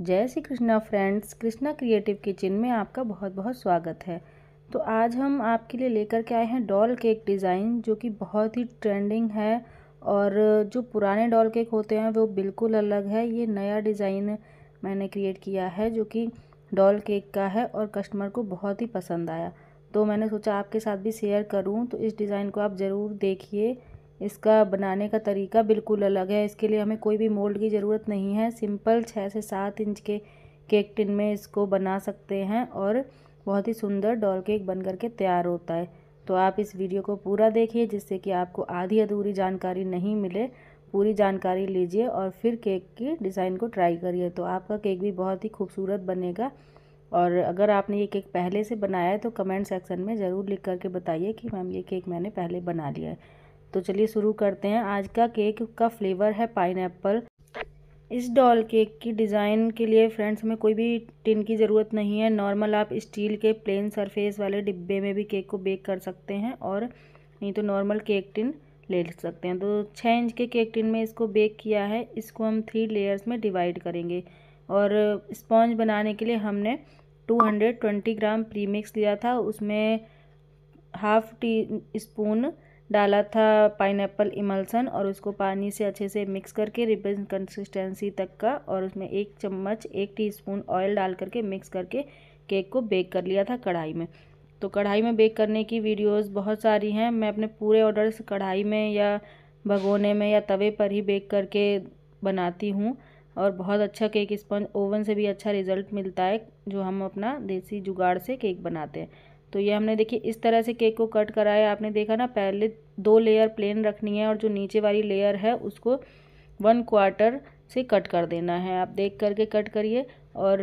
जय Shri Krishna friends Krishna creative kitchen में आपका बहुत बहुत स्वागत है तो आज हम आपके लिए लेकर के आए हैं डॉल केक डिज़ाइन जो कि बहुत ही ट्रेंडिंग है और जो पुराने डॉल केक होते हैं वो बिल्कुल अलग है ये नया डिज़ाइन मैंने क्रिएट किया है जो कि डॉल केक का है और कस्टमर को बहुत ही पसंद आया तो मैंने सोचा आपके साथ भी शेयर करूँ तो इस डिज़ाइन को आप ज़रूर देखिए इसका बनाने का तरीका बिल्कुल अलग है इसके लिए हमें कोई भी मोल्ड की ज़रूरत नहीं है सिंपल छः से सात इंच के केक टिन में इसको बना सकते हैं और बहुत ही सुंदर डॉल केक बन करके तैयार होता है तो आप इस वीडियो को पूरा देखिए जिससे कि आपको आधी अधूरी जानकारी नहीं मिले पूरी जानकारी लीजिए और फिर केक की डिज़ाइन को ट्राई करिए तो आपका केक भी बहुत ही खूबसूरत बनेगा और अगर आपने ये केक पहले से बनाया है तो कमेंट सेक्शन में ज़रूर लिख करके बताइए कि मैम ये केक मैंने पहले बना लिया है तो चलिए शुरू करते हैं आज का केक का फ्लेवर है पाइन इस डॉल केक की डिज़ाइन के लिए फ्रेंड्स हमें कोई भी टिन की ज़रूरत नहीं है नॉर्मल आप स्टील के प्लेन सरफेस वाले डिब्बे में भी केक को बेक कर सकते हैं और नहीं तो नॉर्मल केक टिन ले सकते हैं तो छः इंच के केक टिन में इसको बेक किया है इसको हम थ्री लेयर्स में डिवाइड करेंगे और स्पॉन्ज बनाने के लिए हमने टू ग्राम प्रीमिक्स लिया था उसमें हाफ टी स्पून डाला था पाइनएप्पल इमल्सन और उसको पानी से अच्छे से मिक्स करके रिबन कंसिस्टेंसी तक का और उसमें एक चम्मच एक टीस्पून ऑयल डाल करके मिक्स करके केक को बेक कर लिया था कढ़ाई में तो कढ़ाई में बेक करने की वीडियोस बहुत सारी हैं मैं अपने पूरे ऑर्डर्स कढ़ाई में या भगोने में या तवे पर ही बेक करके बनाती हूँ और बहुत अच्छा केक स्पंज ओवन से भी अच्छा रिज़ल्ट मिलता है जो हम अपना देसी जुगाड़ से केक बनाते हैं तो ये हमने देखिए इस तरह से केक को कट कराया आपने देखा ना पहले दो लेयर प्लेन रखनी है और जो नीचे वाली लेयर है उसको वन क्वार्टर से कट कर देना है आप देख करके कट करिए और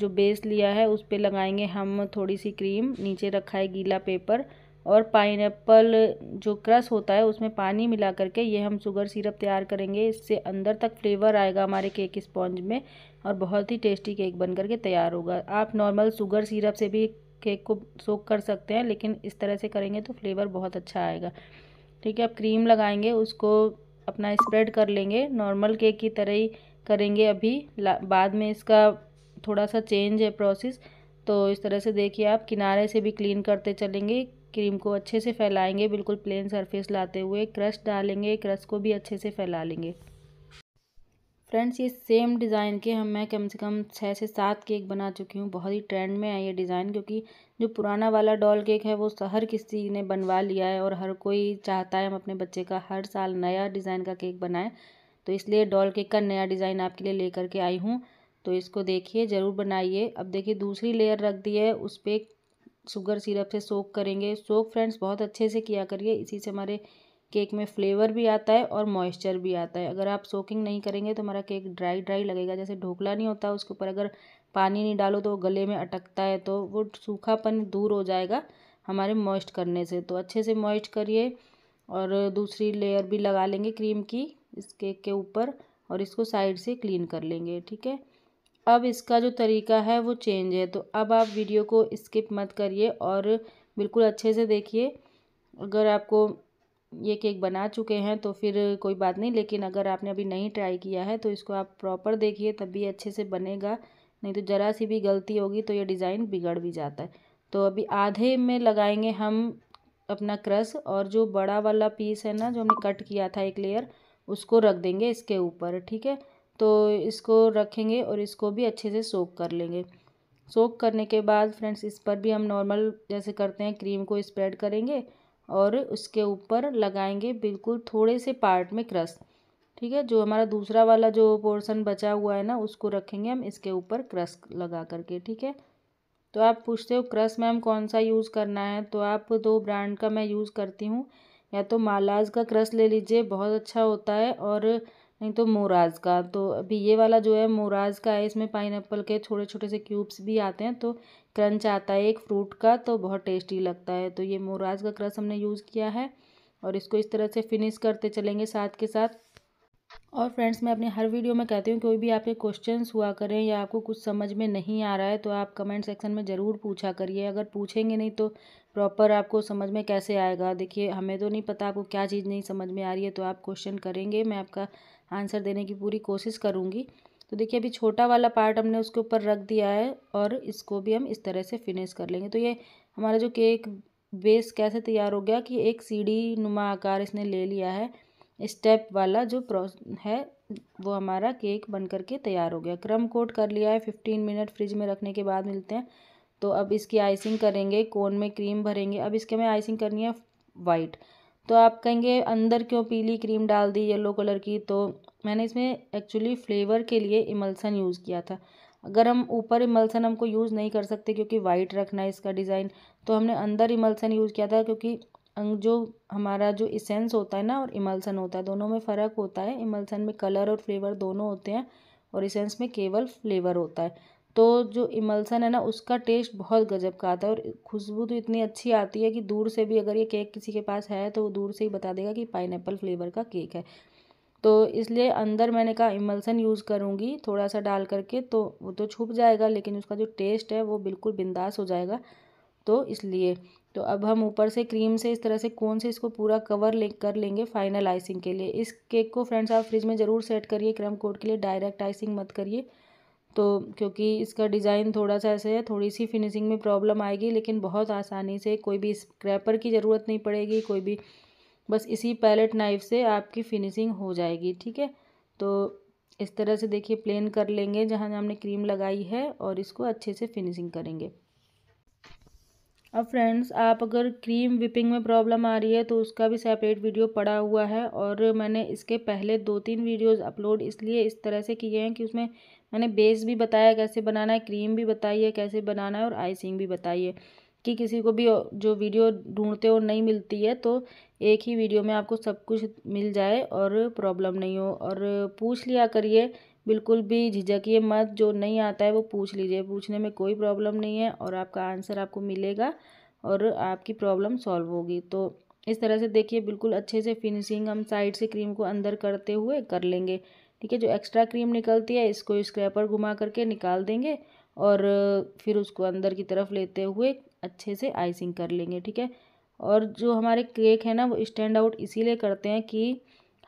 जो बेस लिया है उस पर लगाएंगे हम थोड़ी सी क्रीम नीचे रखा है गीला पेपर और पाइन जो क्रस होता है उसमें पानी मिला करके ये हम शुगर सिरप तैयार करेंगे इससे अंदर तक फ्लेवर आएगा हमारे केक स्पॉन्ज में और बहुत ही टेस्टी केक बन करके तैयार होगा आप नॉर्मल शुगर सिरप से भी केक को सोक कर सकते हैं लेकिन इस तरह से करेंगे तो फ्लेवर बहुत अच्छा आएगा ठीक है अब क्रीम लगाएंगे उसको अपना स्प्रेड कर लेंगे नॉर्मल केक की तरह ही करेंगे अभी बाद में इसका थोड़ा सा चेंज है प्रोसेस तो इस तरह से देखिए आप किनारे से भी क्लीन करते चलेंगे क्रीम को अच्छे से फैलाएंगे बिल्कुल प्लेन सरफेस लाते हुए क्रश डालेंगे क्रश को भी अच्छे से फैला लेंगे फ्रेंड्स ये सेम डिज़ाइन के हम मैं कम से कम छः से सात केक बना चुकी हूँ बहुत ही ट्रेंड में है ये डिज़ाइन क्योंकि जो पुराना वाला डॉल केक है वो हर किसी ने बनवा लिया है और हर कोई चाहता है हम अपने बच्चे का हर साल नया डिज़ाइन का केक बनाएं तो इसलिए डॉल केक का नया डिज़ाइन आपके लिए लेकर के आई हूँ तो इसको देखिए ज़रूर बनाइए अब देखिए दूसरी लेयर रख दी है उस पर शुगर सिरप से सोक करेंगे सोक फ्रेंड्स बहुत अच्छे से किया करिए इसी से हमारे केक में फ्लेवर भी आता है और मॉइस्चर भी आता है अगर आप सोकिंग नहीं करेंगे तो हमारा केक ड्राई ड्राई लगेगा जैसे ढोकला नहीं होता उसके ऊपर अगर पानी नहीं डालो तो वो गले में अटकता है तो वो सूखापन दूर हो जाएगा हमारे मॉइस्ट करने से तो अच्छे से मॉइस्ट करिए और दूसरी लेयर भी लगा लेंगे क्रीम की इस केक के ऊपर और इसको साइड से क्लीन कर लेंगे ठीक है अब इसका जो तरीका है वो चेंज है तो अब आप वीडियो को स्किप मत करिए और बिल्कुल अच्छे से देखिए अगर आपको ये केक बना चुके हैं तो फिर कोई बात नहीं लेकिन अगर आपने अभी नहीं ट्राई किया है तो इसको आप प्रॉपर देखिए तब भी अच्छे से बनेगा नहीं तो ज़रा सी भी गलती होगी तो ये डिज़ाइन बिगड़ भी जाता है तो अभी आधे में लगाएंगे हम अपना क्रस और जो बड़ा वाला पीस है ना जो हमने कट किया था एक लेयर उसको रख देंगे इसके ऊपर ठीक है तो इसको रखेंगे और इसको भी अच्छे से सोक कर लेंगे सोक करने के बाद फ्रेंड्स इस पर भी हम नॉर्मल जैसे करते हैं क्रीम को स्प्रेड करेंगे और उसके ऊपर लगाएंगे बिल्कुल थोड़े से पार्ट में क्रस ठीक है जो हमारा दूसरा वाला जो पोर्शन बचा हुआ है ना उसको रखेंगे हम इसके ऊपर क्रस लगा करके ठीक है तो आप पूछते हो क्रस हम कौन सा यूज़ करना है तो आप दो ब्रांड का मैं यूज़ करती हूँ या तो मालाज का क्रस ले लीजिए बहुत अच्छा होता है और नहीं तो मोराज का तो अभी ये वाला जो है मोराज का है इसमें पाइन के छोटे छोटे से क्यूब्स भी आते हैं तो क्रंच आता है एक फ्रूट का तो बहुत टेस्टी लगता है तो ये मोराज का क्रस हमने यूज़ किया है और इसको इस तरह से फिनिश करते चलेंगे साथ के साथ और फ्रेंड्स मैं अपने हर वीडियो में कहती हूँ कोई भी आपके क्वेश्चंस हुआ करें या आपको कुछ समझ में नहीं आ रहा है तो आप कमेंट सेक्शन में ज़रूर पूछा करिए अगर पूछेंगे नहीं तो प्रॉपर आपको समझ में कैसे आएगा देखिए हमें तो नहीं पता आपको क्या चीज़ नहीं समझ में आ रही है तो आप क्वेश्चन करेंगे मैं आपका आंसर देने की पूरी कोशिश करूँगी तो देखिए अभी छोटा वाला पार्ट हमने उसके ऊपर रख दिया है और इसको भी हम इस तरह से फिनिश कर लेंगे तो ये हमारा जो केक बेस कैसे तैयार हो गया कि एक सीढ़ी नुमा आकार इसने ले लिया है स्टेप वाला जो प्रोस है वो हमारा केक बन करके तैयार हो गया क्रम कोट कर लिया है फिफ्टीन मिनट फ्रिज में रखने के बाद मिलते हैं तो अब इसकी आइसिंग करेंगे कोन में क्रीम भरेंगे अब इसके में आइसिंग करनी है वाइट तो आप कहेंगे अंदर क्यों पीली क्रीम डाल दी येलो कलर की तो मैंने इसमें एक्चुअली फ्लेवर के लिए इमल्सन यूज़ किया था अगर हम ऊपर इमल्सन हमको यूज़ नहीं कर सकते क्योंकि वाइट रखना है इसका डिज़ाइन तो हमने अंदर इमल्सन यूज़ किया था क्योंकि जो हमारा जो इसेंस होता है ना और इमल्सन होता है दोनों में फ़र्क होता है इमल्सन में कलर और फ्लेवर दोनों होते हैं और इसेंस में केवल फ्लेवर होता है तो जो इमल्सन है ना उसका टेस्ट बहुत गजब का आता है और खुशबू तो इतनी अच्छी आती है कि दूर से भी अगर ये केक किसी के पास है तो वो दूर से ही बता देगा कि पाइनएप्पल फ्लेवर का केक है तो इसलिए अंदर मैंने कहा इमल्सन यूज़ करूँगी थोड़ा सा डाल करके तो वो तो छुप जाएगा लेकिन उसका जो टेस्ट है वो बिल्कुल बिंदास हो जाएगा तो इसलिए तो अब हम ऊपर से क्रीम से इस तरह से कौन से इसको पूरा कवर ले कर लेंगे फाइनल आइसिंग के लिए इस केक को फ्रेंड्स आप फ्रिज में ज़रूर सेट करिए क्रम कोड के लिए डायरेक्ट आइसिंग मत करिए तो क्योंकि इसका डिज़ाइन थोड़ा सा ऐसे है थोड़ी सी फिनिशिंग में प्रॉब्लम आएगी लेकिन बहुत आसानी से कोई भी स्क्रैपर की ज़रूरत नहीं पड़ेगी कोई भी बस इसी पैलेट नाइफ से आपकी फिनिशिंग हो जाएगी ठीक है तो इस तरह से देखिए प्लेन कर लेंगे जहाँ हमने क्रीम लगाई है और इसको अच्छे से फिनिशिंग करेंगे अब फ्रेंड्स आप अगर क्रीम विपिंग में प्रॉब्लम आ रही है तो उसका भी सेपरेट वीडियो पड़ा हुआ है और मैंने इसके पहले दो तीन वीडियोस अपलोड इसलिए इस तरह से किए हैं कि उसमें मैंने बेस भी बताया कैसे बनाना है क्रीम भी बताई है कैसे बनाना है और आइसिंग भी बताई है कि किसी को भी जो वीडियो ढूंढते हो नहीं मिलती है तो एक ही वीडियो में आपको सब कुछ मिल जाए और प्रॉब्लम नहीं हो और पूछ लिया करिए बिल्कुल भी झिझकिए मत जो नहीं आता है वो पूछ लीजिए पूछने में कोई प्रॉब्लम नहीं है और आपका आंसर आपको मिलेगा और आपकी प्रॉब्लम सॉल्व होगी तो इस तरह से देखिए बिल्कुल अच्छे से फिनिशिंग हम साइड से क्रीम को अंदर करते हुए कर लेंगे ठीक है जो एक्स्ट्रा क्रीम निकलती है इसको स्क्रैपर घुमा करके निकाल देंगे और फिर उसको अंदर की तरफ लेते हुए अच्छे से आइसिंग कर लेंगे ठीक है और जो हमारे केक है ना वो स्टैंड आउट इसीलिए करते हैं कि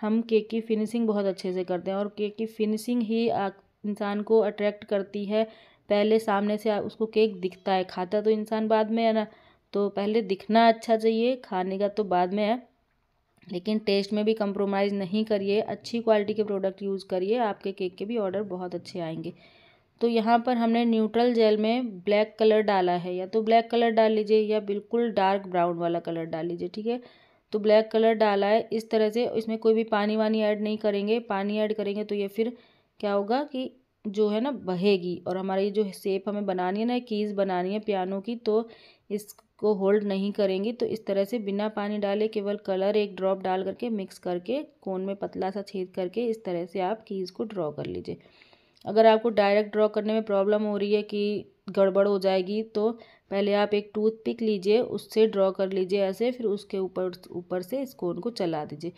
हम केक की फिनिशिंग बहुत अच्छे से करते हैं और केक की फिनिशिंग ही इंसान को अट्रैक्ट करती है पहले सामने से उसको केक दिखता है खाता तो इंसान बाद में है ना तो पहले दिखना अच्छा चाहिए खाने का तो बाद में है लेकिन टेस्ट में भी कंप्रोमाइज़ नहीं करिए अच्छी क्वालिटी के प्रोडक्ट यूज़ करिए आपके केक के भी ऑर्डर बहुत अच्छे आएंगे तो यहाँ पर हमने न्यूट्रल जेल में ब्लैक कलर डाला है या तो ब्लैक कलर डाल लीजिए या बिल्कुल डार्क ब्राउन वाला कलर डाल लीजिए ठीक है तो ब्लैक कलर डाला है इस तरह से इसमें कोई भी पानी वानी ऐड नहीं करेंगे पानी ऐड करेंगे तो ये फिर क्या होगा कि जो है ना बहेगी और हमारा ये जो शेप हमें बनानी है ना कीज़ बनानी है पियानो की तो इस को होल्ड नहीं करेंगी तो इस तरह से बिना पानी डाले केवल कलर एक ड्रॉप डाल करके मिक्स करके कोन में पतला सा छेद करके इस तरह से आप कीज़ को ड्रॉ कर लीजिए अगर आपको डायरेक्ट ड्रॉ करने में प्रॉब्लम हो रही है कि गड़बड़ हो जाएगी तो पहले आप एक टूथ पिक लीजिए उससे ड्रॉ कर लीजिए ऐसे फिर उसके ऊपर ऊपर से इस कोन को चला दीजिए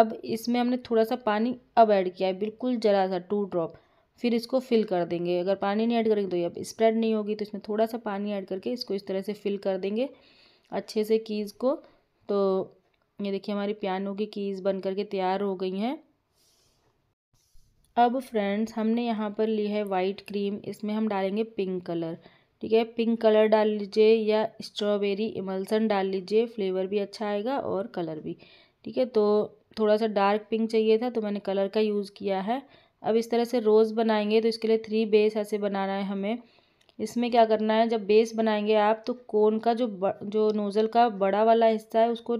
अब इसमें हमने थोड़ा सा पानी अब ऐड किया है बिल्कुल जरा सा टू ड्रॉप फिर इसको फिल कर देंगे अगर पानी नहीं ऐड करेंगे तो ये स्प्रेड नहीं होगी तो इसमें थोड़ा सा पानी ऐड करके इसको इस तरह से फिल कर देंगे अच्छे से कीज़ को तो ये देखिए हमारी पियानो की कीज़ बन करके तैयार हो गई हैं अब फ्रेंड्स हमने यहाँ पर ली है वाइट क्रीम इसमें हम डालेंगे पिंक कलर ठीक है पिंक कलर डाल लीजिए या स्ट्रॉबेरी इमल्सन डाल लीजिए फ्लेवर भी अच्छा आएगा और कलर भी ठीक है तो थोड़ा सा डार्क पिंक चाहिए था तो मैंने कलर का यूज़ किया है अब इस तरह से रोज़ बनाएंगे तो इसके लिए थ्री बेस ऐसे बनाना है हमें इसमें क्या करना है जब बेस बनाएंगे आप तो कोन का जो ब, जो नोज़ल का बड़ा वाला हिस्सा है उसको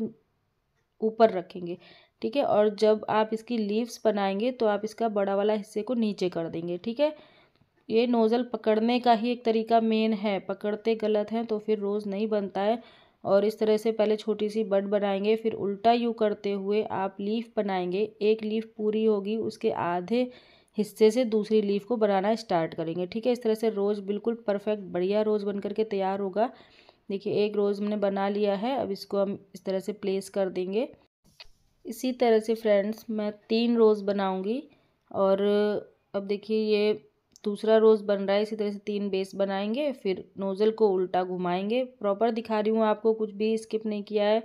ऊपर रखेंगे ठीक है और जब आप इसकी लीव्स बनाएंगे तो आप इसका बड़ा वाला हिस्से को नीचे कर देंगे ठीक है ये नोज़ल पकड़ने का ही एक तरीका मेन है पकड़ते गलत हैं तो फिर रोज़ नहीं बनता है और इस तरह से पहले छोटी सी बड बनाएंगे फिर उल्टा यू करते हुए आप लीफ बनाएंगे एक लीफ पूरी होगी उसके आधे हिस्से से दूसरी लीफ को बनाना स्टार्ट करेंगे ठीक है इस तरह से रोज़ बिल्कुल परफेक्ट बढ़िया रोज़ बन करके तैयार होगा देखिए एक रोज़ हमने बना लिया है अब इसको हम इस तरह से प्लेस कर देंगे इसी तरह से फ्रेंड्स मैं तीन रोज़ बनाऊँगी और अब देखिए ये दूसरा रोज़ बन रहा है इसी तरह से तीन बेस बनाएंगे फिर नोज़ल को उल्टा घुमाएंगे प्रॉपर दिखा रही हूँ आपको कुछ भी स्किप नहीं किया है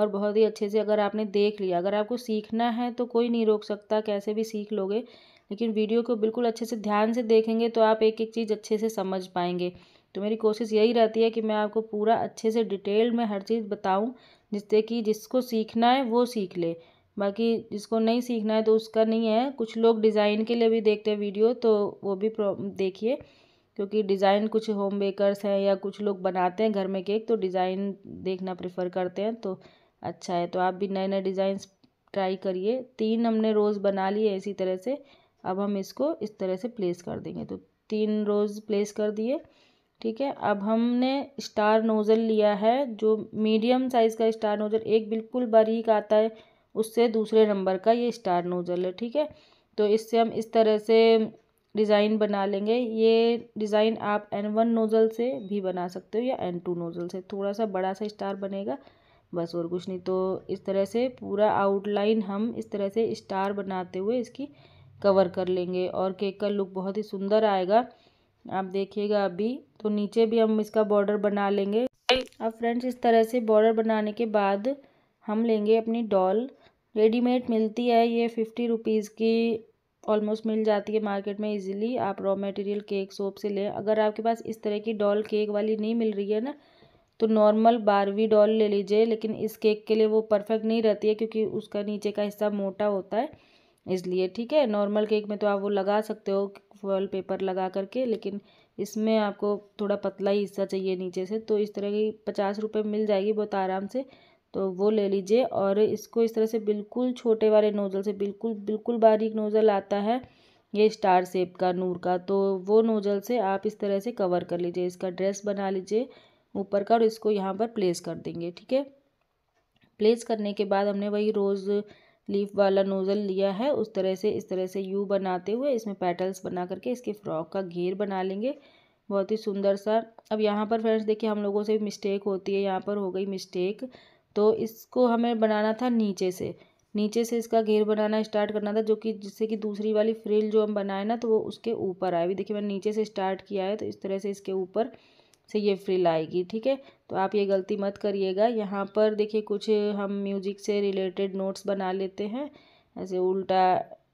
और बहुत ही अच्छे से अगर आपने देख लिया अगर आपको सीखना है तो कोई नहीं रोक सकता कैसे भी सीख लोगे लेकिन वीडियो को बिल्कुल अच्छे से ध्यान से देखेंगे तो आप एक एक चीज़ अच्छे से समझ पाएंगे तो मेरी कोशिश यही रहती है कि मैं आपको पूरा अच्छे से डिटेल में हर चीज़ बताऊँ जिससे कि जिसको सीखना है वो सीख ले बाकी जिसको नहीं सीखना है तो उसका नहीं है कुछ लोग डिज़ाइन के लिए भी देखते हैं वीडियो तो वो भी देखिए क्योंकि डिज़ाइन कुछ होम बेकर्स हैं या कुछ लोग बनाते हैं घर में केक तो डिज़ाइन देखना प्रेफर करते हैं तो अच्छा है तो आप भी नए नए डिज़ाइन ट्राई करिए तीन हमने रोज़ बना लिए इसी तरह से अब हम इसको इस तरह से प्लेस कर देंगे तो तीन रोज़ प्लेस कर दिए ठीक है अब हमने स्टार नोज़ल लिया है जो मीडियम साइज़ का स्टार नोज़ल एक बिल्कुल बारीक आता है उससे दूसरे नंबर का ये स्टार नोज़ल है ठीक है तो इससे हम इस तरह से डिज़ाइन बना लेंगे ये डिज़ाइन आप एन वन नोज़ल से भी बना सकते हो या एन टू नोज़ल से थोड़ा सा बड़ा सा स्टार बनेगा बस और कुछ नहीं तो इस तरह से पूरा आउटलाइन हम इस तरह से स्टार बनाते हुए इसकी कवर कर लेंगे और केक का लुक बहुत ही सुंदर आएगा आप देखिएगा अभी तो नीचे भी हम इसका बॉर्डर बना लेंगे अब फ्रेंड्स इस तरह से बॉर्डर बनाने के बाद हम लेंगे अपनी डॉल रेडीमेड मिलती है ये फिफ्टी रुपीज़ की ऑलमोस्ट मिल जाती है मार्केट में इजीली आप रॉ मटेरियल केक सोप से लें अगर आपके पास इस तरह की डॉल केक वाली नहीं मिल रही है ना तो नॉर्मल बारहवीं डॉल ले लीजिए लेकिन इस केक के लिए वो परफेक्ट नहीं रहती है क्योंकि उसका नीचे का हिस्सा मोटा होता है इसलिए ठीक है नॉर्मल केक में तो आप वो लगा सकते हो वॉल पेपर लगा करके लेकिन इसमें आपको थोड़ा पतला ही हिस्सा चाहिए नीचे से तो इस तरह की पचास रुपये मिल जाएगी बहुत आराम से तो वो ले लीजिए और इसको इस तरह से बिल्कुल छोटे वाले नोज़ल से बिल्कुल बिल्कुल बारीक नोज़ल आता है ये स्टार शेप का नूर का तो वो नोज़ल से आप इस तरह से कवर कर लीजिए इसका ड्रेस बना लीजिए ऊपर का और इसको यहाँ पर प्लेस कर देंगे ठीक है प्लेस करने के बाद हमने वही रोज़ लीफ वाला नोज़ल लिया है उस तरह से इस तरह से यू बनाते हुए इसमें पैटल्स बना करके इसके फ्रॉक का घेर बना लेंगे बहुत ही सुंदर सा अब यहाँ पर फ्रेंड्स देखिए हम लोगों से मिस्टेक होती है यहाँ पर हो गई मिस्टेक तो इसको हमें बनाना था नीचे से नीचे से इसका घेर बनाना स्टार्ट करना था जो कि जिससे कि दूसरी वाली फ्रिल जो हम बनाए ना तो वो उसके ऊपर आए भी देखिए मैंने नीचे से स्टार्ट किया है तो इस तरह से इसके ऊपर से ये फ्रिल आएगी ठीक है तो आप ये गलती मत करिएगा यहाँ पर देखिए कुछ हम म्यूजिक से रिलेटेड नोट्स बना लेते हैं ऐसे उल्टा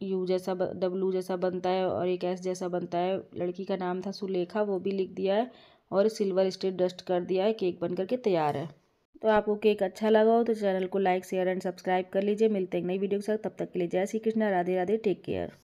यू जैसा डब्लू जैसा बनता है और एक एस जैसा बनता है लड़की का नाम था सुलेखा वो भी लिख दिया है और सिल्वर स्टेट डस्ट कर दिया है केक बन करके तैयार है तो आपको केक अच्छा लगा हो तो चैनल को लाइक शेयर एंड सब्सक्राइब कर लीजिए मिलते हैं नई वीडियो के साथ तब तक के लिए जय श्री कृष्णा राधे राधे टेक केयर